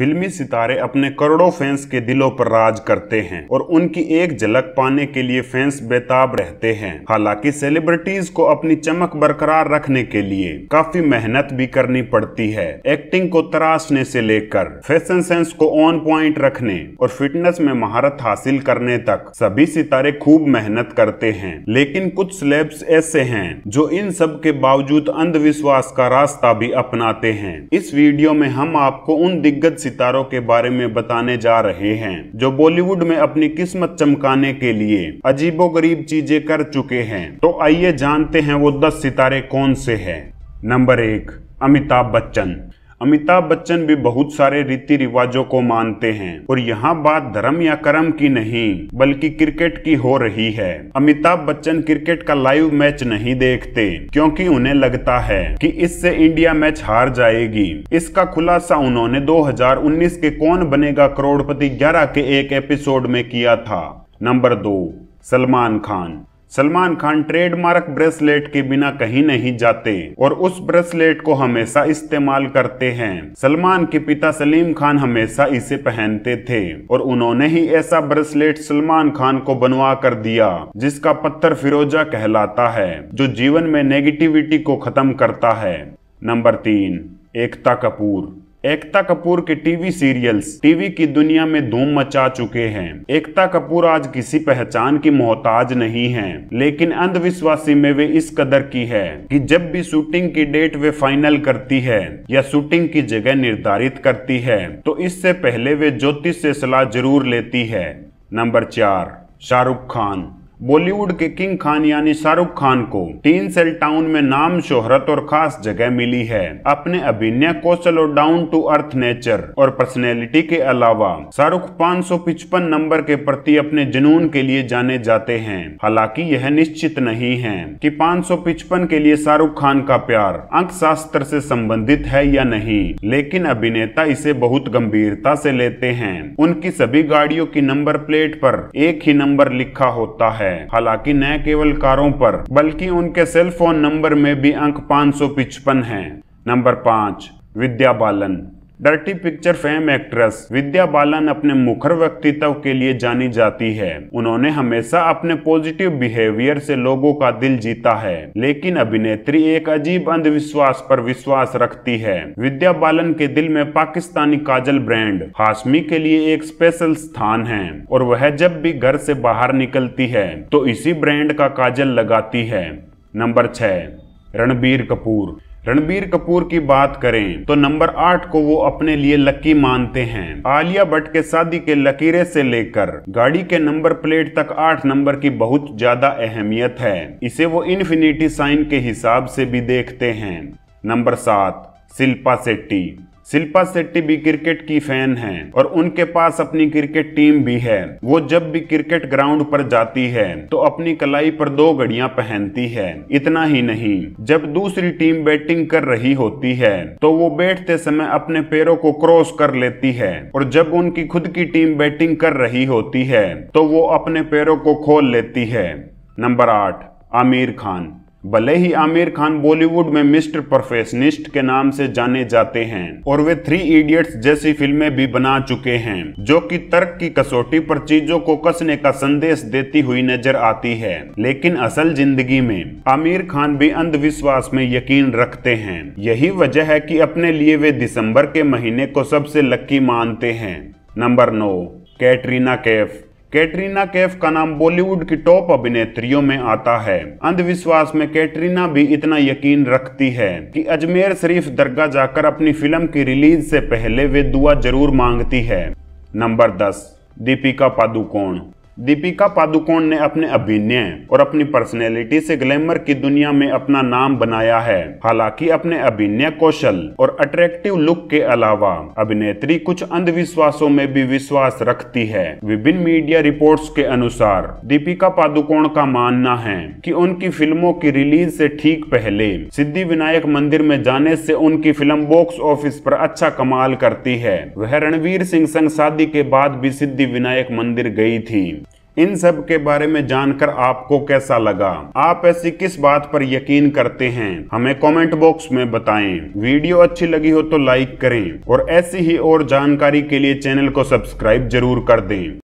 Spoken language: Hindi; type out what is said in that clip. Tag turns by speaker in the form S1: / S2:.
S1: फिल्मी सितारे अपने करोड़ों फैंस के दिलों पर राज करते हैं और उनकी एक झलक पाने के लिए फैंस बेताब रहते हैं हालांकि सेलिब्रिटीज को अपनी चमक बरकरार रखने के लिए काफी मेहनत भी करनी पड़ती है एक्टिंग को तराशने से लेकर फैशन सेंस को ऑन पॉइंट रखने और फिटनेस में महारत हासिल करने तक सभी सितारे खूब मेहनत करते हैं लेकिन कुछ स्लेब्स ऐसे है जो इन सब के बावजूद अंधविश्वास का रास्ता भी अपनाते हैं इस वीडियो में हम आपको उन दिग्गज सितारों के बारे में बताने जा रहे हैं जो बॉलीवुड में अपनी किस्मत चमकाने के लिए अजीबो गरीब चीजें कर चुके हैं तो आइए जानते हैं वो दस सितारे कौन से है नंबर एक अमिताभ बच्चन अमिताभ बच्चन भी बहुत सारे रीति रिवाजों को मानते हैं और यहाँ बात धर्म या कर्म की नहीं बल्कि क्रिकेट की हो रही है अमिताभ बच्चन क्रिकेट का लाइव मैच नहीं देखते क्योंकि उन्हें लगता है कि इससे इंडिया मैच हार जाएगी इसका खुलासा उन्होंने 2019 के कौन बनेगा करोड़पति 11 के एक एपिसोड में किया था नंबर दो सलमान खान सलमान खान ट्रेडमार्क ब्रेसलेट के बिना कहीं नहीं जाते और उस ब्रेसलेट को हमेशा इस्तेमाल करते हैं सलमान के पिता सलीम खान हमेशा इसे पहनते थे और उन्होंने ही ऐसा ब्रेसलेट सलमान खान को बनवा कर दिया जिसका पत्थर फिरोजा कहलाता है जो जीवन में नेगेटिविटी को खत्म करता है नंबर तीन एकता कपूर एकता कपूर के टीवी सीरियल्स टीवी की दुनिया में धूम मचा चुके हैं एकता कपूर आज किसी पहचान की मोहताज नहीं है लेकिन अंधविश्वासी में वे इस कदर की है कि जब भी शूटिंग की डेट वे फाइनल करती है या शूटिंग की जगह निर्धारित करती है तो इससे पहले वे ज्योतिष से सलाह जरूर लेती है नंबर चार शाहरुख खान बॉलीवुड के किंग खान यानी शाहरुख खान को टीन सेल टाउन में नाम शोहरत और खास जगह मिली है अपने अभिनय कौशल और डाउन टू अर्थ नेचर और पर्सनैलिटी के अलावा शाहरुख पाँच नंबर के प्रति अपने जुनून के लिए जाने जाते हैं हालांकि यह निश्चित नहीं है कि पाँच के लिए शाहरुख खान का प्यार अंक शास्त्र ऐसी संबंधित है या नहीं लेकिन अभिनेता इसे बहुत गंभीरता से लेते हैं उनकी सभी गाड़ियों की नंबर प्लेट आरोप एक ही नंबर लिखा होता है है हालांकि न केवल कारों पर बल्कि उनके सेल फोन नंबर में भी अंक पाँच सौ पिचपन है नंबर पाँच विद्या बालन डर्टी पिक्चर फेम एक्ट्रेस विद्या बालन अपने मुखर व्यक्तित्व के लिए जानी जाती है उन्होंने हमेशा अपने पॉजिटिव बिहेवियर से लोगों का दिल जीता है लेकिन अभिनेत्री एक अजीब अंधविश्वास पर विश्वास रखती है विद्या बालन के दिल में पाकिस्तानी काजल ब्रांड हाशमी के लिए एक स्पेशल स्थान है और वह जब भी घर से बाहर निकलती है तो इसी ब्रांड का काजल लगाती है नंबर छ रणबीर कपूर रणबीर कपूर की बात करें तो नंबर आठ को वो अपने लिए लकी मानते हैं आलिया भट्ट के शादी के लकीरे से लेकर गाड़ी के नंबर प्लेट तक आठ नंबर की बहुत ज्यादा अहमियत है इसे वो इन्फिनिटी साइन के हिसाब से भी देखते हैं नंबर सात शिल्पा शेट्टी शिल्पा शेट्टी भी क्रिकेट की फैन है और उनके पास अपनी क्रिकेट टीम भी है वो जब भी क्रिकेट ग्राउंड पर जाती है तो अपनी कलाई पर दो घड़ियां पहनती है इतना ही नहीं जब दूसरी टीम बैटिंग कर रही होती है तो वो बैठते समय अपने पैरों को क्रॉस कर लेती है और जब उनकी खुद की टीम बैटिंग कर रही होती है तो वो अपने पैरों को खोल लेती है नंबर आठ आमिर खान भले ही आमिर खान बॉलीवुड में मिस्टर परफेक्शनिस्ट के नाम से जाने जाते हैं और वे थ्री इडियट्स जैसी फिल्में भी बना चुके हैं जो कि तर्क की कसौटी पर चीजों को कसने का संदेश देती हुई नजर आती है लेकिन असल जिंदगी में आमिर खान भी अंधविश्वास में यकीन रखते हैं यही वजह है कि अपने लिए वे दिसंबर के महीने को सबसे लक्की मानते हैं नंबर नौ कैटरीना कैफ कैटरीना कैफ का नाम बॉलीवुड की टॉप अभिनेत्रियों में आता है अंधविश्वास में कैटरीना भी इतना यकीन रखती है कि अजमेर शरीफ दरगाह जाकर अपनी फिल्म की रिलीज से पहले वे दुआ जरूर मांगती है नंबर दस दीपिका पादुकोण दीपिका पादुकोण ने अपने अभिनय और अपनी पर्सनैलिटी से ग्लैमर की दुनिया में अपना नाम बनाया है हालांकि अपने अभिनय कौशल और अट्रैक्टिव लुक के अलावा अभिनेत्री कुछ अंधविश्वासों में भी विश्वास रखती है विभिन्न मीडिया रिपोर्ट्स के अनुसार दीपिका पादुकोण का मानना है कि उनकी फिल्मों की रिलीज से ठीक पहले सिद्धि विनायक मंदिर में जाने से उनकी फिल्म बॉक्स ऑफिस पर अच्छा कमाल करती है वह रणवीर सिंह संग शादी के बाद भी सिद्धि विनायक मंदिर गई थी इन सब के बारे में जानकर आपको कैसा लगा आप ऐसी किस बात पर यकीन करते हैं हमें कमेंट बॉक्स में बताएं वीडियो अच्छी लगी हो तो लाइक करें और ऐसी ही और जानकारी के लिए चैनल को सब्सक्राइब जरूर कर दें